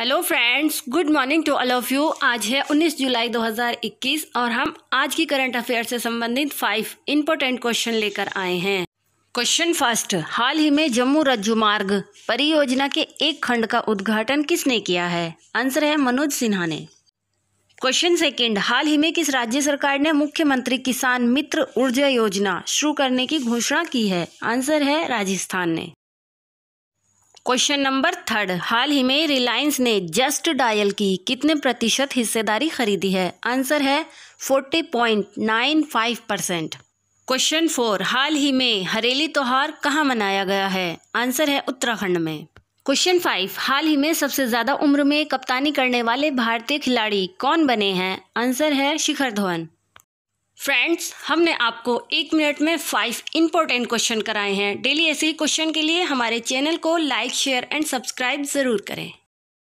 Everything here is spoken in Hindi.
hello friends good morning to all of you आज है 19 जुलाई 2021 और हम आज की करंट अफेयर से संबंधित फाइव इम्पोर्टेंट क्वेश्चन लेकर आए हैं क्वेश्चन फर्स्ट हाल ही में जम्मू रज्जु मार्ग परियोजना के एक खंड का उद्घाटन किसने किया है आंसर है मनोज सिन्हा ने क्वेश्चन सेकंड हाल ही में किस राज्य सरकार ने मुख्यमंत्री किसान मित्र ऊर्जा योजना शुरू करने की घोषणा की है आंसर है राजस्थान ने क्वेश्चन नंबर थर्ड हाल ही में रिलायंस ने जस्ट डायल की कितने प्रतिशत हिस्सेदारी खरीदी है आंसर है forty nine five percent question four हाल ही में हरेली त्योहार कहाँ मनाया गया है आंसर है उत्तराखंड में क्वेश्चन फाइव हाल ही में सबसे ज़्यादा उम्र में कप्तानी करने वाले भारतीय खिलाड़ी कौन बने हैं आंसर है शिखर धवन फ्रेंड्स हमने आपको एक मिनट में फाइव इंपॉर्टेंट क्वेश्चन कराए हैं डेली ऐसे ही क्वेश्चन के लिए हमारे चैनल को लाइक शेयर एंड सब्सक्राइब ज़रूर करें